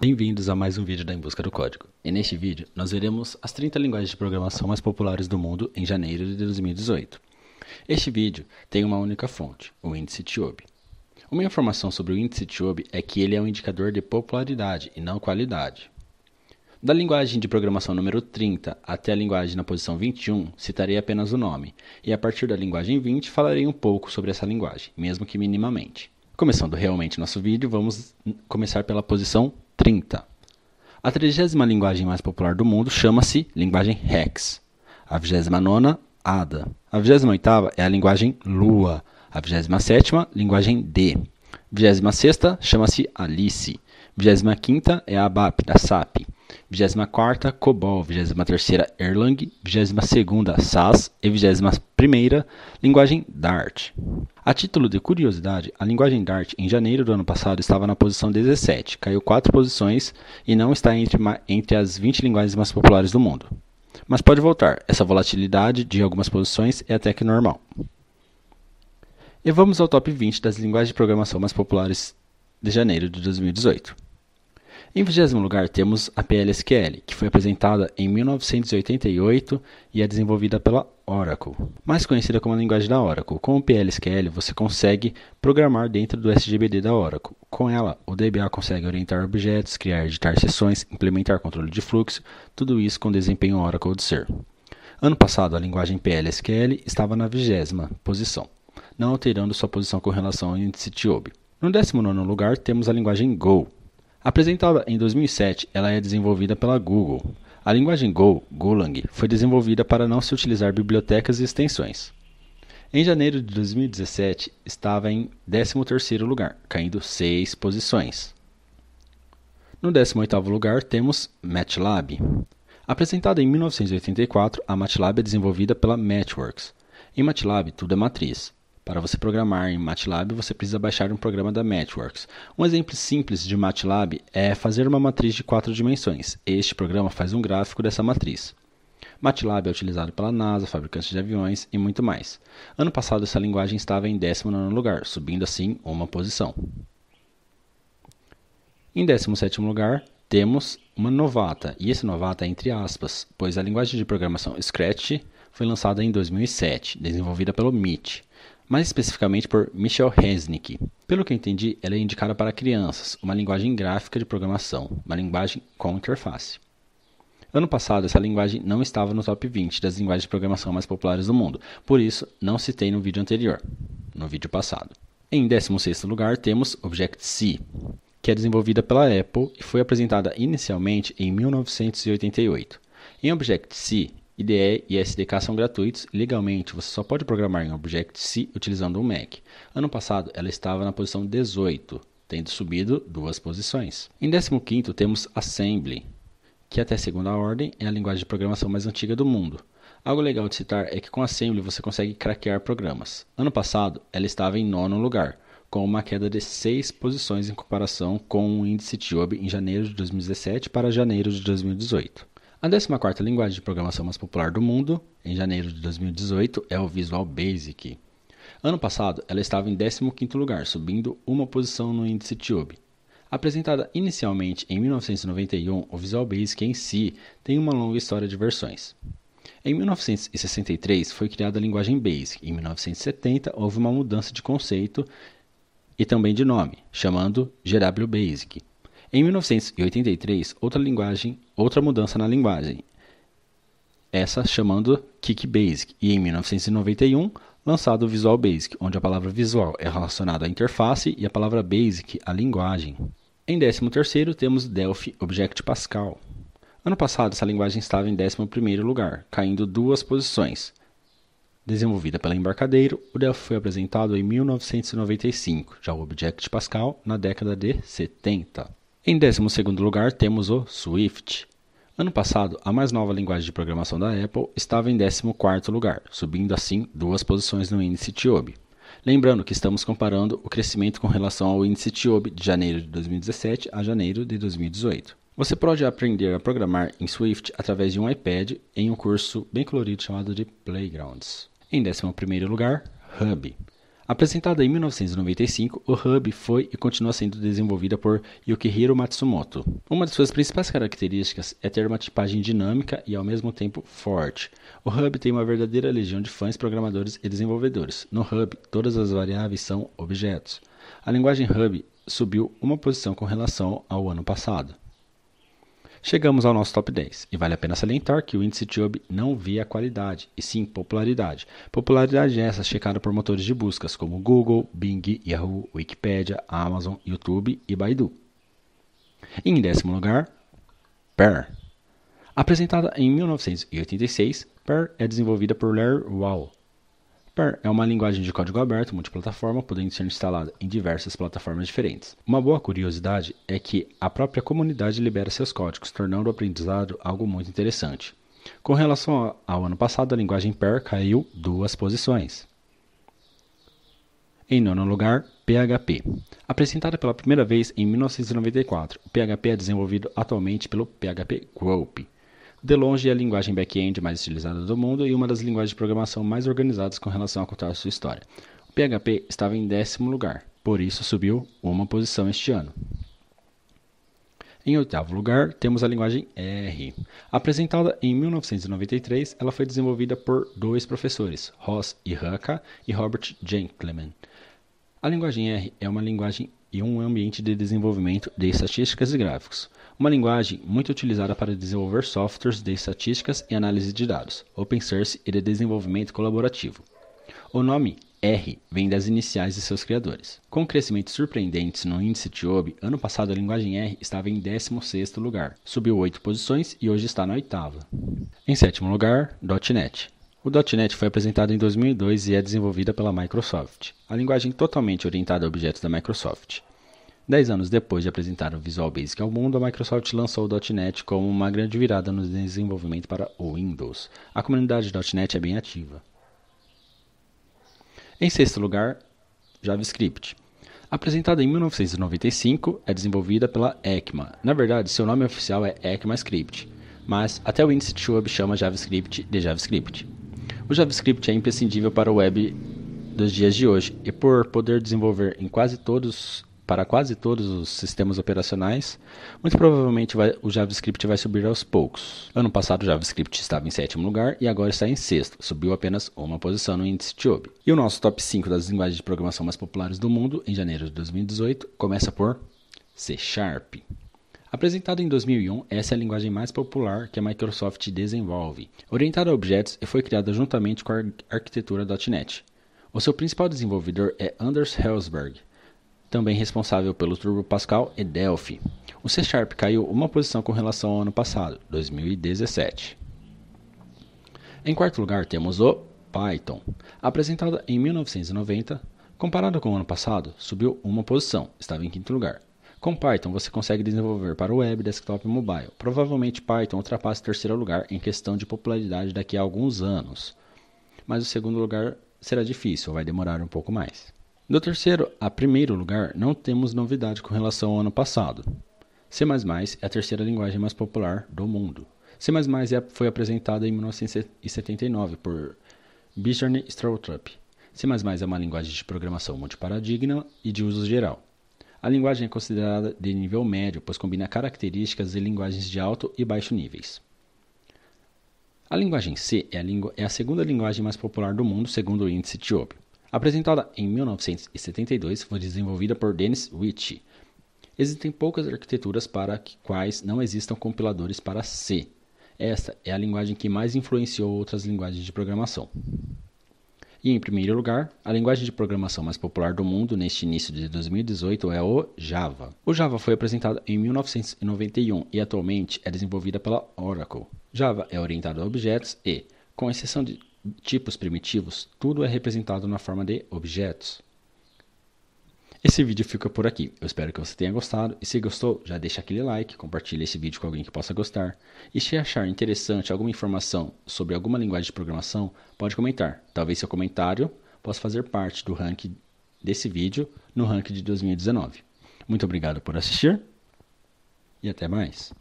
Bem-vindos a mais um vídeo da Em Busca do Código. E neste vídeo, nós veremos as 30 linguagens de programação mais populares do mundo em janeiro de 2018. Este vídeo tem uma única fonte, o índice Tiobe. Uma informação sobre o índice Tiobe é que ele é um indicador de popularidade e não qualidade. Da linguagem de programação número 30 até a linguagem na posição 21, citarei apenas o nome, e a partir da linguagem 20 falarei um pouco sobre essa linguagem, mesmo que minimamente. Começando realmente nosso vídeo, vamos começar pela posição 30. A trigésima linguagem mais popular do mundo chama-se linguagem Rex. A vigésima nona, ADA. A vigésima oitava é a linguagem Lua. A vigésima sétima, linguagem D. Vigésima sexta chama-se Alice. Vigésima quinta é a ABAP, da SAP. 24ª COBOL, 23ª Erlang, 22ª SAS e 21ª linguagem Dart. A título de curiosidade, a linguagem Dart em janeiro do ano passado estava na posição 17, caiu 4 posições e não está entre, entre as 20 linguagens mais populares do mundo. Mas pode voltar, essa volatilidade de algumas posições é até que normal. E vamos ao top 20 das linguagens de programação mais populares de janeiro de 2018. Em 20 lugar, temos a PLSQL, que foi apresentada em 1988 e é desenvolvida pela Oracle, mais conhecida como a linguagem da Oracle. Com o PLSQL, você consegue programar dentro do SGBD da Oracle. Com ela, o DBA consegue orientar objetos, criar e editar sessões, implementar controle de fluxo, tudo isso com desempenho Oracle de ser. Ano passado, a linguagem PLSQL estava na vigésima posição, não alterando sua posição com relação ao índice TIOB. No 19 lugar, temos a linguagem Go, Apresentada em 2007, ela é desenvolvida pela Google. A linguagem Go, Golang, foi desenvolvida para não se utilizar bibliotecas e extensões. Em janeiro de 2017, estava em 13º lugar, caindo 6 posições. No 18º lugar, temos MATLAB. Apresentada em 1984, a MATLAB é desenvolvida pela Matchworks. Em MATLAB, tudo é matriz. Para você programar em MATLAB, você precisa baixar um programa da MathWorks. Um exemplo simples de MATLAB é fazer uma matriz de quatro dimensões. Este programa faz um gráfico dessa matriz. MATLAB é utilizado pela NASA, fabricantes de aviões e muito mais. Ano passado, essa linguagem estava em 19 lugar, subindo assim uma posição. Em 17 lugar, temos uma novata, e esse novata é entre aspas, pois a linguagem de programação Scratch foi lançada em 2007, desenvolvida pelo MIT mais especificamente por Michel Hensnick. Pelo que eu entendi, ela é indicada para crianças, uma linguagem gráfica de programação, uma linguagem com interface. Ano passado, essa linguagem não estava no top 20 das linguagens de programação mais populares do mundo, por isso não citei no vídeo anterior, no vídeo passado. Em 16º lugar, temos Object-C, que é desenvolvida pela Apple e foi apresentada inicialmente em 1988. Em Object-C, IDE e SDK são gratuitos legalmente você só pode programar em object c utilizando um Mac. Ano passado ela estava na posição 18, tendo subido duas posições. Em 15º temos Assembly, que até segunda ordem é a linguagem de programação mais antiga do mundo. Algo legal de citar é que com Assembly você consegue craquear programas. Ano passado ela estava em nono lugar, com uma queda de 6 posições em comparação com o índice TIOB em janeiro de 2017 para janeiro de 2018. A 14 linguagem de programação mais popular do mundo, em janeiro de 2018, é o Visual Basic. Ano passado, ela estava em 15 lugar, subindo uma posição no índice Tube. Apresentada inicialmente em 1991, o Visual Basic em si tem uma longa história de versões. Em 1963 foi criada a linguagem Basic. Em 1970 houve uma mudança de conceito e também de nome, chamando GW Basic. Em 1983, outra linguagem, outra mudança na linguagem, essa chamando Kick Basic, e em 1991 lançado o Visual Basic, onde a palavra visual é relacionada à interface e a palavra basic à linguagem. Em 13 temos Delphi Object Pascal. Ano passado essa linguagem estava em 11 lugar, caindo duas posições. Desenvolvida pela Embarcadeiro, o Delphi foi apresentado em 1995, já o Object Pascal na década de 70. Em 12 lugar, temos o Swift. Ano passado, a mais nova linguagem de programação da Apple estava em 14 lugar, subindo assim duas posições no índice TIOB. Lembrando que estamos comparando o crescimento com relação ao índice TIOB de janeiro de 2017 a janeiro de 2018. Você pode aprender a programar em Swift através de um iPad em um curso bem colorido chamado de Playgrounds. Em 11 lugar, Hub. Apresentada em 1995, o Hub foi e continua sendo desenvolvida por Yukihiro Matsumoto. Uma de suas principais características é ter uma tipagem dinâmica e ao mesmo tempo forte. O Hub tem uma verdadeira legião de fãs, programadores e desenvolvedores. No Hub, todas as variáveis são objetos. A linguagem Hub subiu uma posição com relação ao ano passado. Chegamos ao nosso top 10 e vale a pena salientar que o índice Job não via qualidade, e sim popularidade. Popularidade é essa checada por motores de buscas como Google, Bing, Yahoo, Wikipedia, Amazon, YouTube e Baidu. Em décimo lugar, PER. Apresentada em 1986, PER é desenvolvida por Larry Wall, Perl é uma linguagem de código aberto multiplataforma, podendo ser instalada em diversas plataformas diferentes. Uma boa curiosidade é que a própria comunidade libera seus códigos, tornando o aprendizado algo muito interessante. Com relação ao ano passado, a linguagem Perl caiu duas posições. Em nono lugar, PHP. Apresentada pela primeira vez em 1994, o PHP é desenvolvido atualmente pelo PHP Group, de longe, é a linguagem back-end mais estilizada do mundo e uma das linguagens de programação mais organizadas com relação a contar a sua história. O PHP estava em décimo lugar, por isso subiu uma posição este ano. Em oitavo lugar, temos a linguagem R. Apresentada em 1993, ela foi desenvolvida por dois professores, Ross Ihaka e Robert Gentleman. A linguagem R é uma linguagem e um ambiente de desenvolvimento de estatísticas e gráficos, uma linguagem muito utilizada para desenvolver softwares de estatísticas e análise de dados, open source e de desenvolvimento colaborativo. O nome R vem das iniciais de seus criadores. Com crescimentos surpreendentes no índice TIOB, ano passado a linguagem R estava em 16º lugar, subiu 8 posições e hoje está na oitava. Em sétimo lugar, .NET. O .NET foi apresentado em 2002 e é desenvolvida pela Microsoft, a linguagem totalmente orientada a objetos da Microsoft. Dez anos depois de apresentar o Visual Basic ao mundo, a Microsoft lançou o .NET como uma grande virada no desenvolvimento para o Windows. A comunidade .NET é bem ativa. Em sexto lugar, JavaScript. Apresentada em 1995, é desenvolvida pela ECMA. Na verdade, seu nome oficial é ECMAScript, mas até o índice de chama JavaScript de JavaScript. O JavaScript é imprescindível para o web dos dias de hoje e por poder desenvolver em quase todos para quase todos os sistemas operacionais, muito provavelmente vai, o JavaScript vai subir aos poucos. Ano passado o JavaScript estava em sétimo lugar e agora está em sexto, subiu apenas uma posição no índice Tiobe. E o nosso top 5 das linguagens de programação mais populares do mundo, em janeiro de 2018, começa por C Sharp. Apresentada em 2001, essa é a linguagem mais popular que a Microsoft desenvolve, orientada a objetos e foi criada juntamente com a arquitetura .NET. O seu principal desenvolvedor é Anders Helsberg, também responsável pelo Turbo Pascal e Delphi. O C Sharp caiu uma posição com relação ao ano passado, 2017. Em quarto lugar, temos o Python. apresentado em 1990, comparado com o ano passado, subiu uma posição, estava em quinto lugar. Com Python, você consegue desenvolver para o web, desktop e mobile. Provavelmente Python ultrapassa o terceiro lugar em questão de popularidade daqui a alguns anos, mas o segundo lugar será difícil, vai demorar um pouco mais. No terceiro a primeiro lugar, não temos novidade com relação ao ano passado. C++ é a terceira linguagem mais popular do mundo. C++ é, foi apresentada em 1979 por Bjorn Stroustrup. C++ é uma linguagem de programação multiparadigma e de uso geral. A linguagem é considerada de nível médio, pois combina características de linguagens de alto e baixo níveis. A linguagem C é a, é a segunda linguagem mais popular do mundo, segundo o índice Job. Apresentada em 1972, foi desenvolvida por Dennis Ritchie. Existem poucas arquiteturas para quais não existam compiladores para C. Esta é a linguagem que mais influenciou outras linguagens de programação. E em primeiro lugar, a linguagem de programação mais popular do mundo neste início de 2018 é o Java. O Java foi apresentado em 1991 e atualmente é desenvolvida pela Oracle. Java é orientado a objetos e, com exceção de tipos primitivos, tudo é representado na forma de objetos. Esse vídeo fica por aqui. Eu espero que você tenha gostado. E se gostou, já deixa aquele like, compartilha esse vídeo com alguém que possa gostar. E se achar interessante alguma informação sobre alguma linguagem de programação, pode comentar. Talvez seu comentário possa fazer parte do ranking desse vídeo no ranking de 2019. Muito obrigado por assistir e até mais.